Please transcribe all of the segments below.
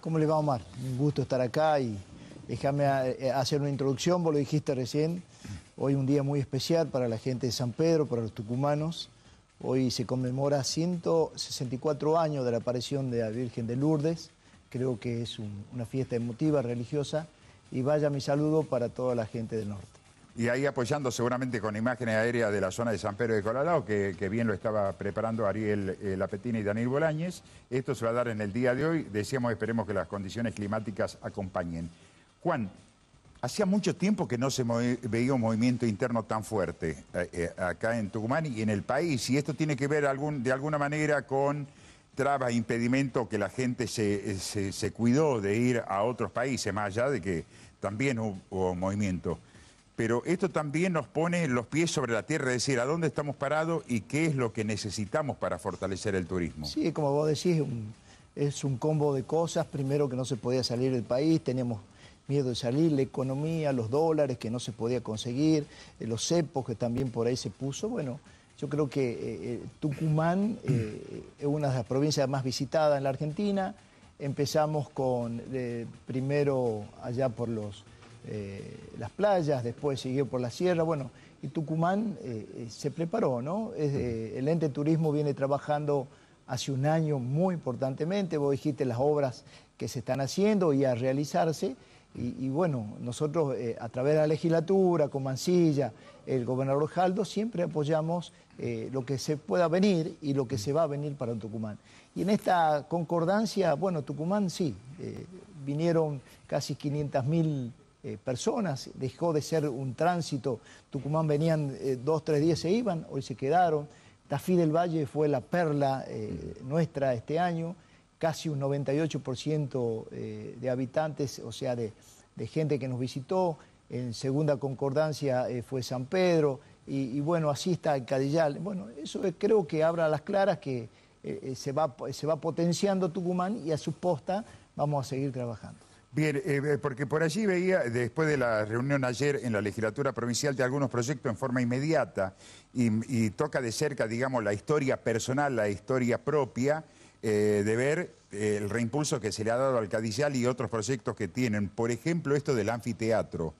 ¿Cómo le va Omar? Un gusto estar acá y déjame eh, hacer una introducción, vos lo dijiste recién, hoy un día muy especial para la gente de San Pedro, para los tucumanos, hoy se conmemora 164 años de la aparición de la Virgen de Lourdes, creo que es una fiesta emotiva, religiosa, y vaya mi saludo para toda la gente del norte y ahí apoyando seguramente con imágenes aéreas de la zona de San Pedro de Colalao, que, bien lo estaba preparando Ariel La eh, Lapetina y Daniel Bolañez. Esto se va a dar en el día de hoy. Decíamos, esperemos que las condiciones climáticas acompañen. Juan, hacía mucho tiempo que no se veía un movimiento interno tan fuerte eh, eh, acá en Tucumán y en el país, y esto tiene que ver de alguna manera con trabas, impedimento que la gente se, cuidó de ir a otros países, más allá de que también hubo, hubo movimiento pero esto también nos pone los pies sobre la tierra, es decir, a dónde estamos parados y qué es lo que necesitamos para fortalecer el turismo. Sí, como vos decís, es un combo de cosas. Primero que no se podía salir del país, teníamos miedo de salir, la economía, los dólares que no se podía conseguir, eh, los cepos que también por ahí se puso. Bueno, yo creo que eh, eh, Tucumán es una de las provincias más visitadas en la Argentina. Empezamos con, primero allá por los eh, las playas, después siguió por la sierra, bueno, y Tucumán eh, eh, se preparó, ¿no? el ente turismo viene trabajando hace un año muy importantemente, vos dijiste las obras que se están haciendo y a realizarse, y, bueno, nosotros a través de la legislatura, con Mancilla, el gobernador Jaldo, siempre apoyamos lo que se pueda venir y lo que se va a venir para Tucumán. Y en esta concordancia, bueno, Tucumán sí, vinieron casi 500 mil eh, personas, dejó de ser un tránsito. Tucumán venían eh, dos, tres días, se iban, hoy se quedaron. Tafí del Valle fue la perla eh, mm. nuestra este año, casi un 98% de habitantes, o sea, de, gente que nos visitó. En segunda concordancia fue San Pedro, y, bueno, así está el Cadillal. Bueno, eso creo que abra las claras que se va, se va potenciando Tucumán y a su posta vamos a seguir trabajando. Bien, eh, eh, porque por allí veía, después de la reunión ayer en la legislatura provincial de algunos proyectos en forma inmediata y, toca de cerca, digamos, la historia personal, la historia propia, eh, de ver el reimpulso que se le ha dado al Cadillal y otros proyectos que tienen. Por ejemplo, esto del anfiteatro.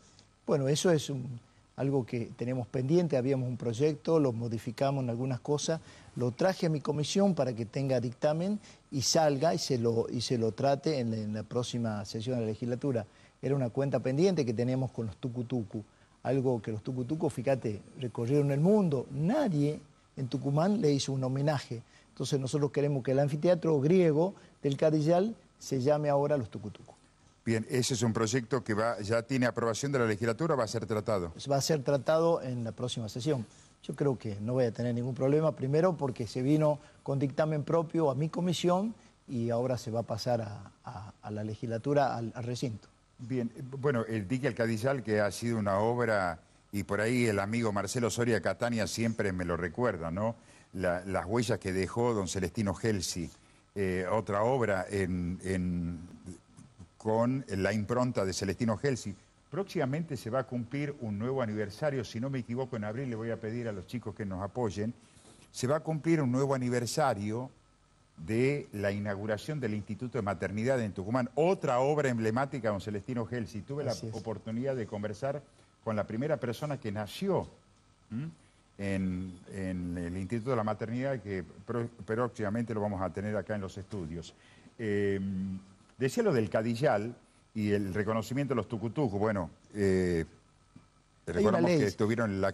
Bueno, eso es un, algo que tenemos pendiente, habíamos un proyecto, lo modificamos en algunas cosas, lo traje a mi comisión para que tenga dictamen y salga y se lo, y se lo trate en la, en la próxima sesión de la legislatura. Era una cuenta pendiente que teníamos con los tucutucu, algo que los tucutucu, fíjate, recorrieron el mundo, nadie en Tucumán le hizo un homenaje. Entonces nosotros queremos que el anfiteatro griego del Cadillal se llame ahora los tucutucu. Bien, ese es un proyecto que ya tiene aprobación de la legislatura, va a ser tratado. Va a ser tratado en la próxima sesión. Yo creo que no voy a tener ningún problema, primero porque se vino con dictamen propio a mi comisión y ahora se va a pasar a, la legislatura, al, recinto. Bien, bueno, el dique alcadizal que ha sido una obra, y por ahí el amigo Marcelo Soria Catania siempre me lo recuerda, ¿no? las huellas que dejó don Celestino Gelsi, eh, otra obra en con eh, la impronta de Celestino Gelsi. Próximamente se va a cumplir un nuevo aniversario, si no me equivoco, en abril le voy a pedir a los chicos que nos apoyen, se va a cumplir un nuevo aniversario de la inauguración del Instituto de Maternidad en Tucumán, otra obra emblemática don Celestino Gelsi. Tuve la oportunidad de conversar con la primera persona que nació en, el Instituto de la Maternidad, que próximamente lo vamos a tener acá en los estudios. Eh, Decía lo del Cadillal y el reconocimiento de los tucutucos. Bueno, eh, recordamos que tuvieron el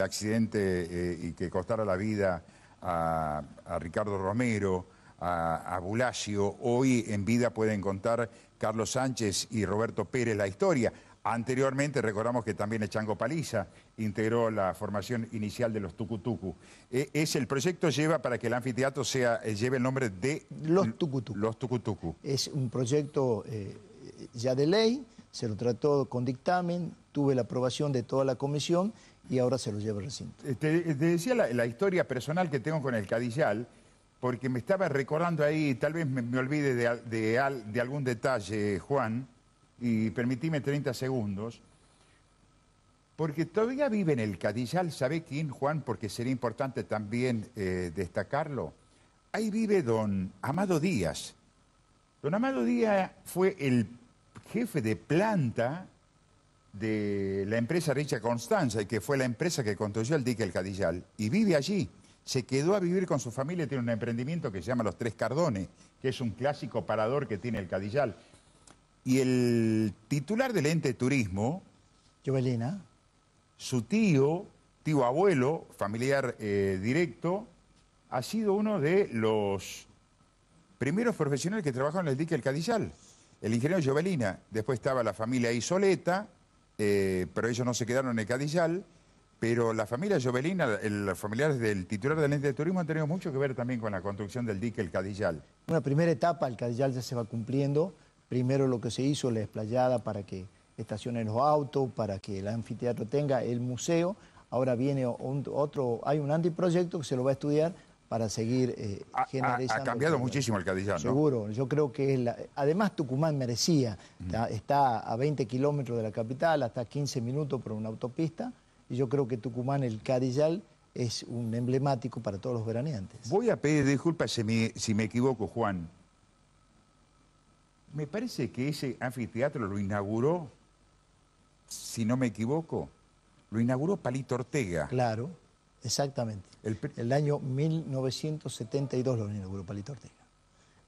accidente, eh, y que costara la vida a, Ricardo Romero, a, a Bulacio. Hoy en vida pueden contar Carlos Sánchez y Roberto Pérez la historia. Anteriormente, recordamos que también el Chango Paliza integró la formación inicial de los Tucutucu. E, es el proyecto lleva para que el anfiteatro sea, eh, lleve el nombre de... Los Tucutucu. Los Es un proyecto eh, ya de ley, se lo trató con dictamen, tuve la aprobación de toda la comisión y ahora se lo lleva el recinto. Eh, te, decía la, historia personal que tengo con el Cadillal, porque me estaba recordando ahí, tal vez me, olvide de, de, de algún detalle, Juan, y permitime 30 segundos, porque todavía vive en el Cadillal, ¿sabe quién, Juan? Porque sería importante también eh, destacarlo. Ahí vive don Amado Díaz. Don Amado Díaz fue el jefe de planta de la empresa Richa Constanza, que fue la empresa que construyó el dique El Cadillal, y vive allí. Se quedó a vivir con su familia, tiene un emprendimiento que se llama Los Tres Cardones, que es un clásico parador que tiene el Cadillal. Y el titular del ente de turismo... Jovelina. Su tío, tío abuelo, familiar eh, directo, ha sido uno de los primeros profesionales que trabajaron en el dique El Cadillal. El ingeniero Jovelina. Después estaba la familia Isoleta, eh, pero ellos no se quedaron en el Cadillal. Pero la familia Jovelina, los familiares del titular del ente de turismo han tenido mucho que ver también con la construcción del dique El Cadillal. Una primera etapa, El Cadillal ya se va cumpliendo primero lo que se hizo, la desplayada para que estacionen los autos, para que el anfiteatro tenga el museo. Ahora viene otro, hay un antiproyecto que se lo va a estudiar para seguir generando... Eh, ha cambiado muchísimo el Cadillal, ¿no? Seguro, yo creo que es la... Además Tucumán merecía, está, a 20 kilómetros de la capital, hasta 15 minutos por una autopista, y yo creo que Tucumán, el Cadillal, es un emblemático para todos los veraneantes. Voy a pedir disculpas si me, si me equivoco, Juan, me parece que ese anfiteatro lo inauguró, si no me equivoco, lo inauguró Palito Ortega. Claro, exactamente. El, año 1972 lo inauguró Palito Ortega,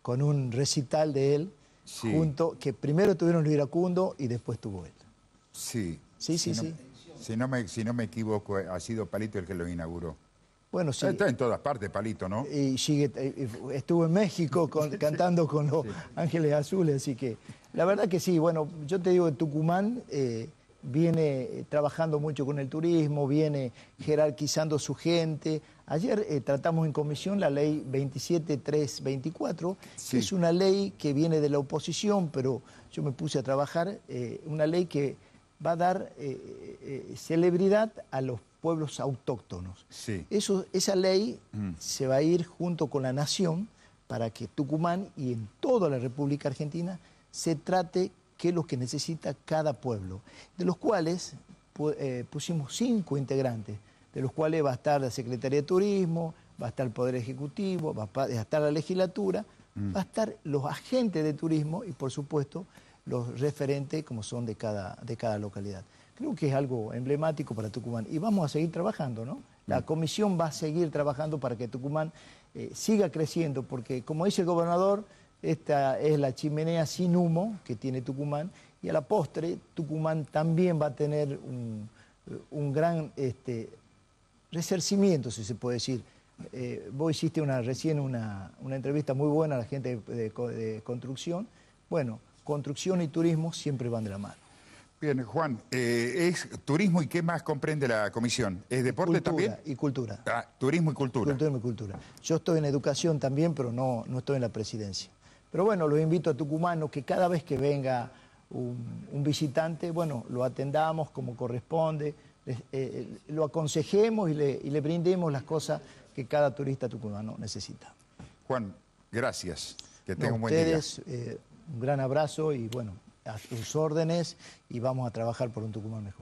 con un recital de él, junto, que primero tuvieron Luis Iracundo y después tuvo él. Sí. Sí, sí, sí. si, no me, si no me equivoco, ha sido Palito el que lo inauguró. Bueno, Está en todas partes, Palito, ¿no? Y sigue, eh, estuvo en México cantando con los Ángeles Azules, así que la verdad que sí. Bueno, yo te digo, Tucumán eh, viene trabajando mucho con el turismo, viene jerarquizando su gente. Ayer eh, tratamos en comisión la ley 27324, que es una ley que viene de la oposición, pero yo me puse a trabajar, una ley que va a dar eh, eh, eh, celebridad a los pueblos autóctonos. esa ley mm. se va a ir junto con la nación para que Tucumán y en toda la República Argentina se trate que es lo que necesita cada pueblo, de los cuales pusimos cinco integrantes, de los cuales va a estar la Secretaría de Turismo, va a estar el Poder Ejecutivo, va a estar la legislatura, mm. va a estar los agentes de turismo y por supuesto los referentes como son de cada, de cada localidad. Creo que es algo emblemático para Tucumán y vamos a seguir trabajando, ¿no? La comisión va a seguir trabajando para que Tucumán eh, siga creciendo, porque como dice el gobernador, esta es la chimenea sin humo que tiene Tucumán y a la postre Tucumán también va a tener un, eh, gran este, resarcimiento, si se puede decir. Eh, vos hiciste una, recién una, una, entrevista muy buena a la gente de construcción. Bueno, Construcción y turismo siempre van de la mano. Bien, Juan, eh, es turismo y qué más comprende la comisión. ¿Es deporte también? Y cultura. Ah, turismo y cultura. Turismo y cultura. Yo estoy en educación también, pero no, no estoy en la presidencia. Pero bueno, los invito a Tucumano que cada vez que venga un, visitante, bueno, lo atendamos como corresponde, eh, eh, lo aconsejemos y le, brindemos las cosas que cada turista tucumano necesita. Juan, gracias. Que tenga un buen día un gran abrazo y bueno, a sus órdenes y vamos a trabajar por un Tucumán mejor.